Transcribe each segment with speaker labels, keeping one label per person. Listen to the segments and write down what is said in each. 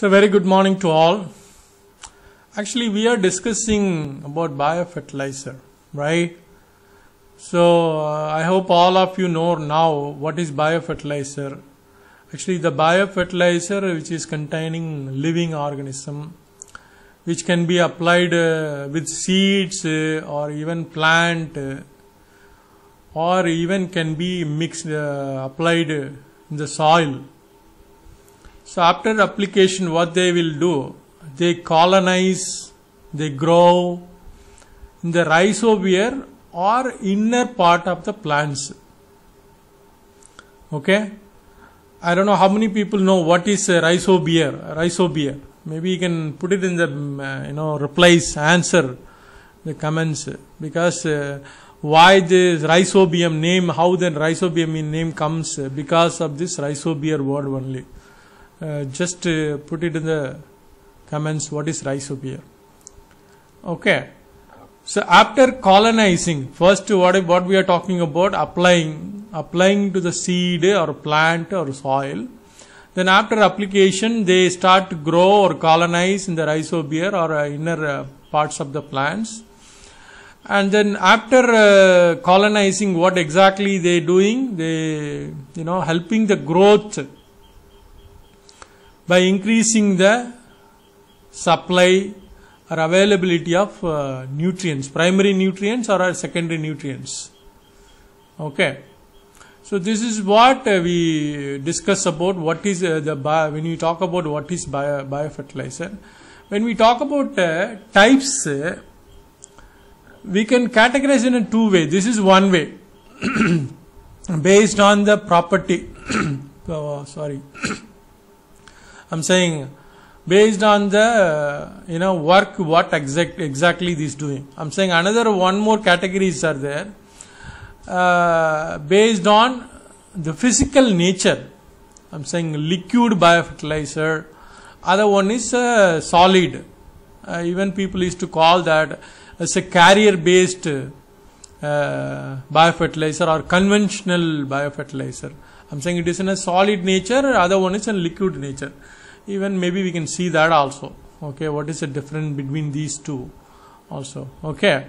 Speaker 1: So, very good morning to all. Actually, we are discussing about biofertilizer, right? So, uh, I hope all of you know now what is biofertilizer. Actually, the biofertilizer which is containing living organism, which can be applied uh, with seeds uh, or even plant, uh, or even can be mixed uh, applied in the soil so after application, what they will do? They colonize, they grow in the rhizobia or inner part of the plants. Okay? I don't know how many people know what is a rhizobia. Rhizobia. Maybe you can put it in the mm, uh, you know replies answer the comments because uh, why this rhizobium name how then rhizobium name comes uh, because of this rhizobium word only. Uh, just uh, put it in the comments what is rhizopia okay so after colonizing first what, what we are talking about applying applying to the seed or plant or soil then after application they start to grow or colonize in the rhizobia or uh, inner uh, parts of the plants and then after uh, colonizing what exactly they doing they you know helping the growth by increasing the supply or availability of uh, nutrients, primary nutrients or uh, secondary nutrients. Okay. So this is what uh, we discuss about what is uh, the bio, when we talk about what is bio, biofertilizer. When we talk about uh, types, uh, we can categorize in a two way. This is one way based on the property. oh, sorry. I'm saying based on the you know work what exact exactly this doing. I'm saying another one more categories are there uh, based on the physical nature. I'm saying liquid biofertilizer. Other one is uh, solid. Uh, even people used to call that as a carrier based uh, biofertilizer or conventional biofertilizer. I'm saying it is in a solid nature, other one is in liquid nature even maybe we can see that also okay what is the difference between these two also okay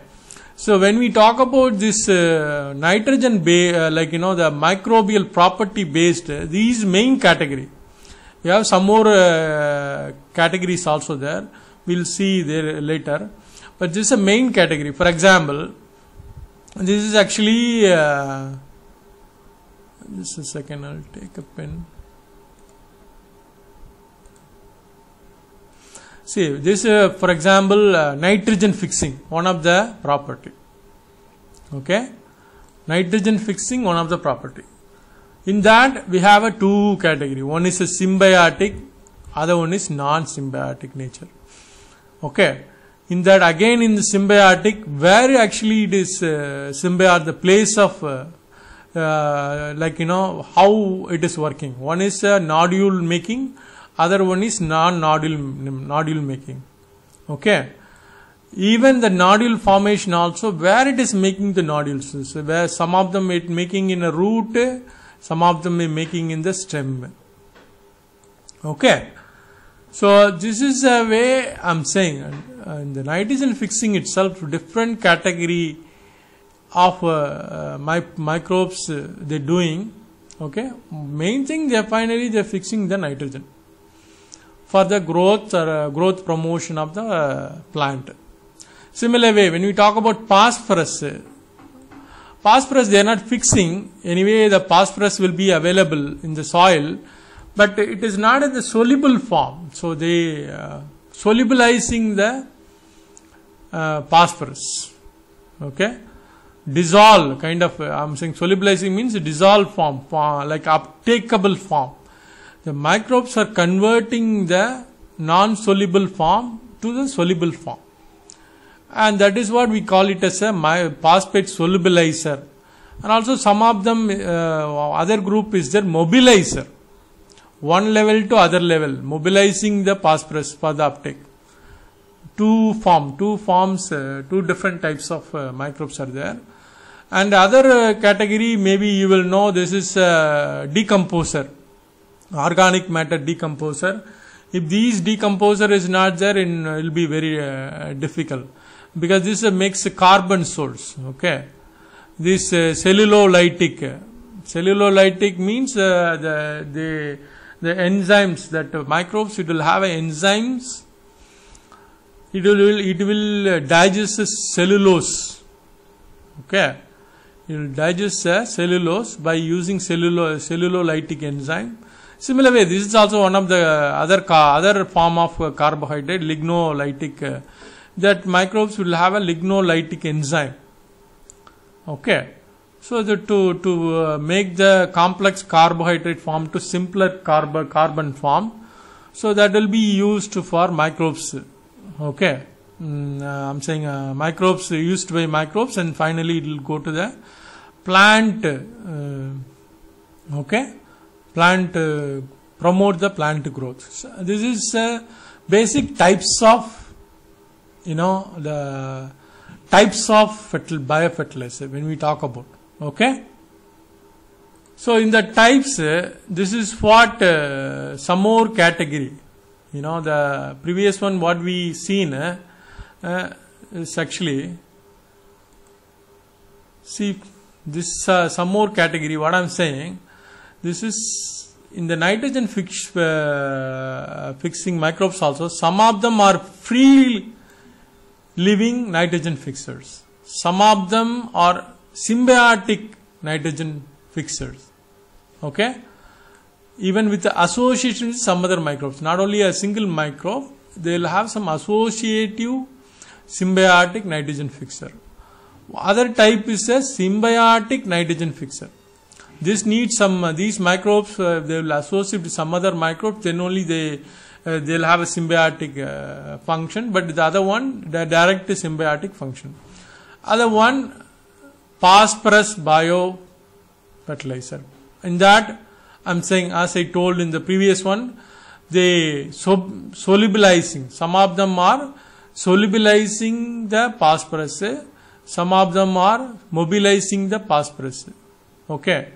Speaker 1: so when we talk about this uh, nitrogen ba- uh, like you know the microbial property based uh, these main category we have some more uh, categories also there we'll see there later but this is a main category for example this is actually uh, just a second i'll take a pen See, this, uh, for example, uh, nitrogen fixing, one of the property. Okay, nitrogen fixing, one of the property. In that, we have a two category. One is a symbiotic, other one is non-symbiotic nature. Okay, in that again in the symbiotic, where actually it is uh, symbiotic, the place of uh, uh like you know how it is working. One is a uh, nodule making, other one is non nodule nodule making okay even the nodule formation also where it is making the nodules so where some of them it making in a root some of them is making in the stem okay so this is a way i'm saying and the nitrogen fixing itself to different category of uh, my, microbes uh, they're doing okay main thing they're finally they're fixing the nitrogen for the growth or uh, growth promotion of the uh, plant. Similar way, when we talk about phosphorus, phosphorus they are not fixing. Anyway, the phosphorus will be available in the soil, but it is not in the soluble form. So they uh, solubilizing the uh, phosphorus. Okay dissolve kind of uh, i'm saying solubilizing means dissolve form, form like uptakeable form the microbes are converting the non soluble form to the soluble form. And that is what we call it as a phosphate solubilizer. And also, some of them, uh, other group is their mobilizer. One level to other level, mobilizing the phosphorus for the uptake. Two form, two forms, uh, two different types of uh, microbes are there. And other uh, category, maybe you will know this is uh, decomposer organic matter decomposer if these decomposer is not there uh, it will be very uh, difficult because this makes carbon source okay this uh, cellulolytic uh, cellulolytic means uh, the, the the enzymes that microbes it will have enzymes it will it will uh, digest cellulose okay it will digest cellulose by using cellulo cellulolytic enzyme Similar way, this is also one of the other other form of carbohydrate, lignolytic. Uh, that microbes will have a lignolytic enzyme. Okay, so the, to to uh, make the complex carbohydrate form to simpler carbon form, so that will be used for microbes. Okay, mm, uh, I'm saying uh, microbes used by microbes, and finally it will go to the plant. Uh, okay plant uh, promote the plant growth so this is uh, basic types of you know the types of biofertilizer when we talk about okay so in the types uh, this is what uh, some more category you know the previous one what we seen uh, uh, is actually see this uh, some more category what i'm saying this is in the nitrogen fix, uh, fixing microbes also some of them are free living nitrogen fixers some of them are symbiotic nitrogen fixers okay even with the association with some other microbes not only a single microbe they will have some associative symbiotic nitrogen fixer other type is a symbiotic nitrogen fixer this needs some, uh, these microbes, uh, they will associate with some other microbes, then only they, uh, they'll have a symbiotic function, but the other one, the direct symbiotic function. Other one, phosphorus bio fertilizer. In that, I'm saying, as I told in the previous one, they so, solubilizing. Some of them are solubilizing the phosphorus. Some of them are mobilizing the phosphorus. Okay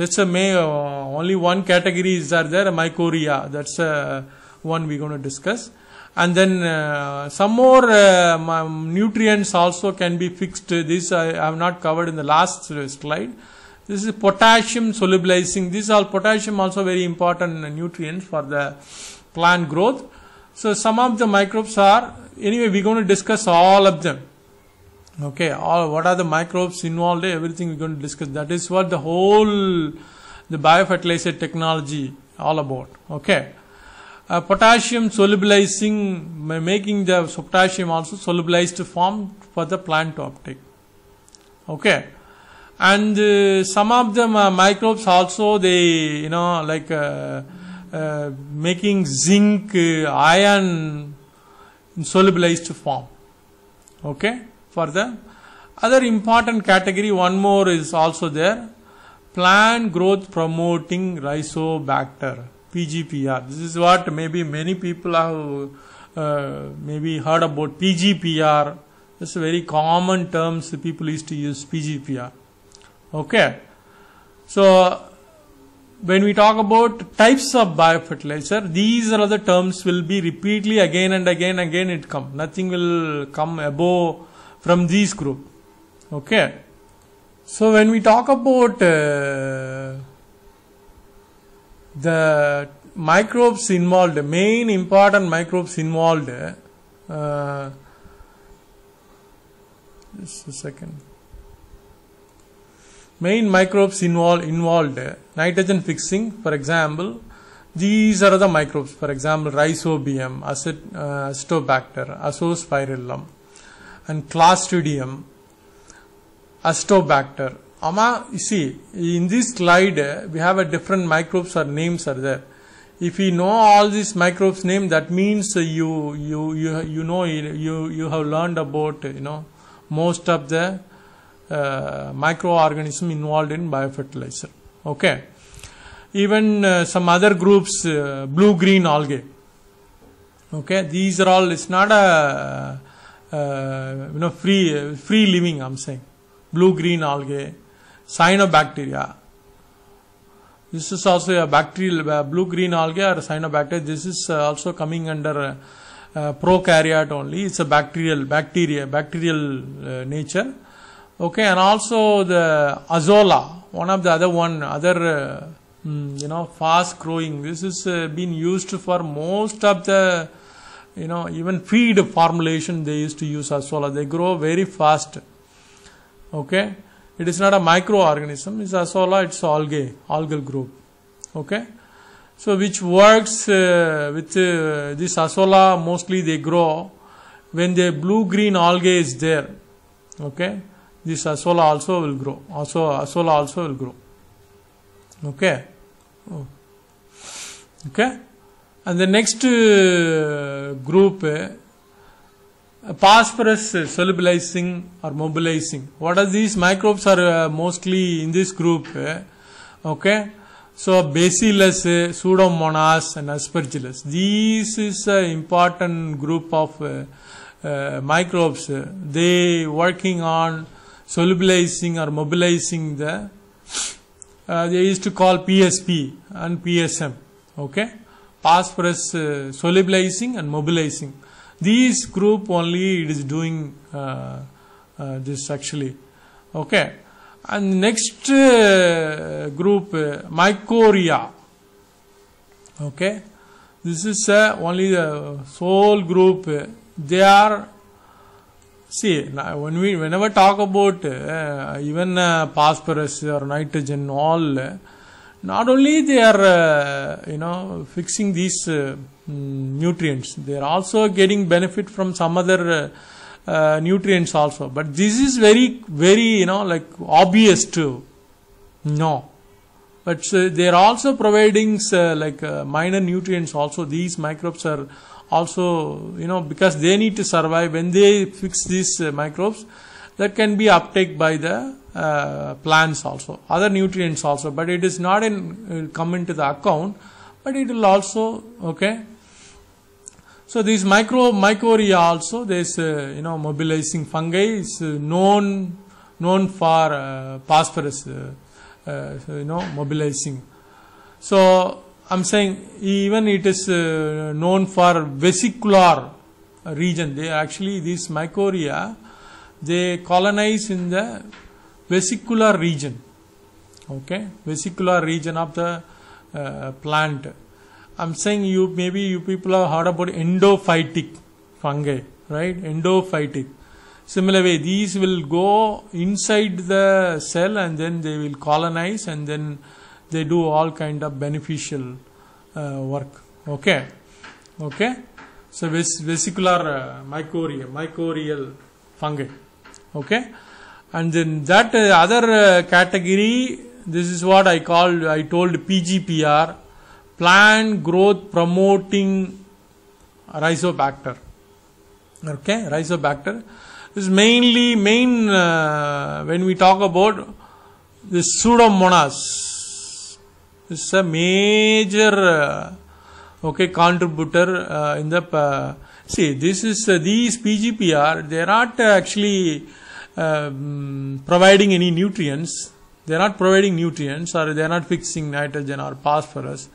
Speaker 1: that's a may uh, only one categories are there mycorrhea that's uh, one we're going to discuss and then uh, some more uh, nutrients also can be fixed this I, I have not covered in the last slide this is potassium solubilizing these are potassium also very important nutrients for the plant growth so some of the microbes are anyway we're going to discuss all of them okay all what are the microbes involved everything we're going to discuss that is what the whole the biofertilizer technology all about okay uh, potassium solubilizing making the potassium also solubilized form for the plant to uptake okay and uh, some of the uh, microbes also they you know like uh, uh, making zinc uh, iron in solubilized form okay for the Other important category, one more is also there. Plant growth promoting rhizobacter, PGPR. This is what maybe many people have uh, maybe heard about PGPR. It's a very common terms people used to use PGPR. Okay. So when we talk about types of biofertilizer, these are the terms will be repeatedly again and again and again it come. Nothing will come above from these group okay so when we talk about uh, the microbes involved main important microbes involved uh, just a second main microbes involved involved nitrogen fixing for example these are the microbes for example rhizobium acet, uh, acetobacter azospirillum and Clostridium, Astobacter. Ama, you see, in this slide, we have a different microbes or names are there. If you know all these microbes name, that means you, you, you, you know, you, you have learned about, you know, most of the uh, microorganism involved in biofertilizer. Okay. Even uh, some other groups, uh, blue-green algae. Okay. These are all, it's not a uh, you know free free living i'm saying blue green algae cyanobacteria this is also a bacterial uh, blue green algae or cyanobacteria this is uh, also coming under uh, uh, prokaryote only it's a bacterial bacteria bacterial uh, nature okay and also the azolla one of the other one other uh, mm, you know fast growing this is been used for most of the you know even feed formulation they used to use asola they grow very fast okay it is not a microorganism it's asola it's algae algal group okay so which works uh, with uh, this asola mostly they grow when the blue green algae is there okay this asola also will grow also asola also will grow okay oh. okay and the next uh, group, uh, phosphorus solubilizing or mobilizing. What are these microbes are uh, mostly in this group? Uh, okay. So bacillus, uh, pseudomonas and aspergillus. These is an important group of uh, microbes. They working on solubilizing or mobilizing the, they used to call PSP and PSM. Okay phosphorus uh, solubilizing and mobilizing. These group only it is doing uh, uh, this actually. Okay. And next uh, group uh, mycorrhia. Okay. This is uh, only the sole group. They are see when we whenever talk about even phosphorus or nitrogen all not only they are uh, you know fixing these uh, nutrients they are also getting benefit from some other uh, uh nutrients also but this is very very you know like obvious to no but uh, they are also providing uh, like minor nutrients also these microbes are also you know because they need to survive when they fix these microbes that can be uptake by the uh, plants also, other nutrients also, but it is not in uh, come into the account, but it will also okay. So these micro mycorrhiza also there's uh, you know mobilizing fungi is uh, known known for uh, phosphorus uh, you know mobilizing. So I'm saying even it is known for vesicular region. They actually these mycorrhiza they colonize in the vesicular region okay vesicular region of the uh, plant i'm saying you maybe you people have heard about endophytic fungi right endophytic similar way these will go inside the cell and then they will colonize and then they do all kind of beneficial uh, work okay okay so vesicular uh, mycorrhea fungi okay and then that uh, other uh, category this is what i called i told pgpr plant growth promoting rhizobacter okay rhizobacter this is mainly main uh, when we talk about this pseudomonas this is a major uh, okay contributor uh, in the uh, See, this is uh, these PGPR. They are not uh, actually um, providing any nutrients. They are not providing nutrients, or they are not fixing nitrogen or phosphorus.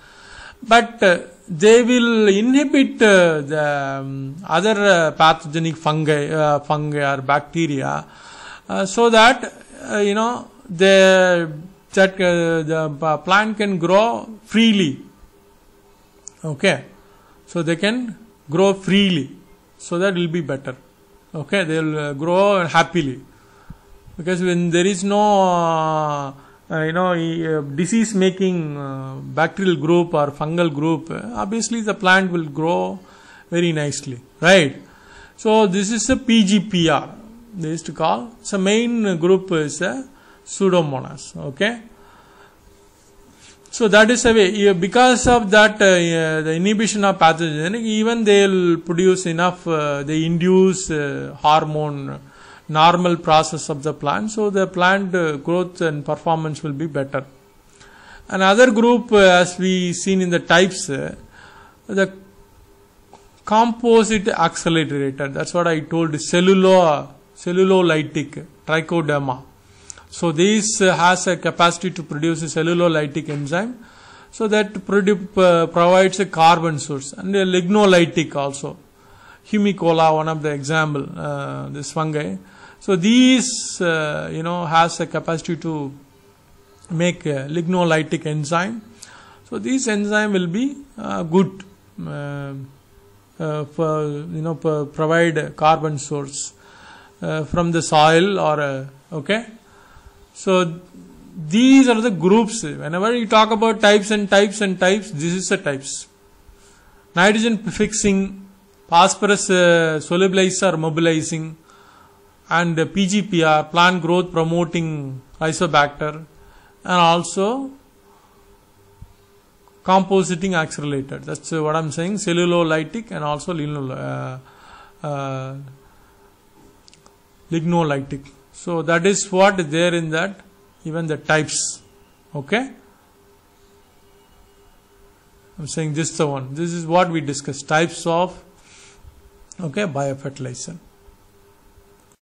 Speaker 1: But uh, they will inhibit uh, the um, other uh, pathogenic fungi, fungi or bacteria, so that you know the that the plant can grow freely. Okay, so they can grow freely so that will be better okay they will uh, grow happily because when there is no uh, uh you know uh, disease making bacterial group or fungal group obviously the plant will grow very nicely right so this is a pgpr they used to call so main group is a pseudomonas okay so that is a way because of that uh, the inhibition of pathogenic, even they will produce enough uh, they induce uh, hormone normal process of the plant so the plant uh, growth and performance will be better. Another group uh, as we seen in the types uh, the composite accelerator that's what I told cellulo cellulolytic trichoderma so this uh, has a capacity to produce a cellulolytic enzyme. So that provides a carbon source and a lignolytic also. Humicola, one of the example, uh, this fungi. So these, uh, you know, has a capacity to make a lignolytic enzyme. So these enzyme will be uh, good, uh, uh, for, you know, provide carbon source from the soil or, okay. So these are the groups. Whenever you talk about types and types and types, this is the types. Nitrogen fixing, phosphorus uh, solubilizer mobilizing, and uh, PGPR, plant growth promoting isobacter, and also compositing accelerator. That's uh, what I'm saying. Cellulolytic and also uh, uh, lignolytic. So that is what is there in that even the types. Okay. I'm saying this the one. This is what we discussed types of okay biofertilizer.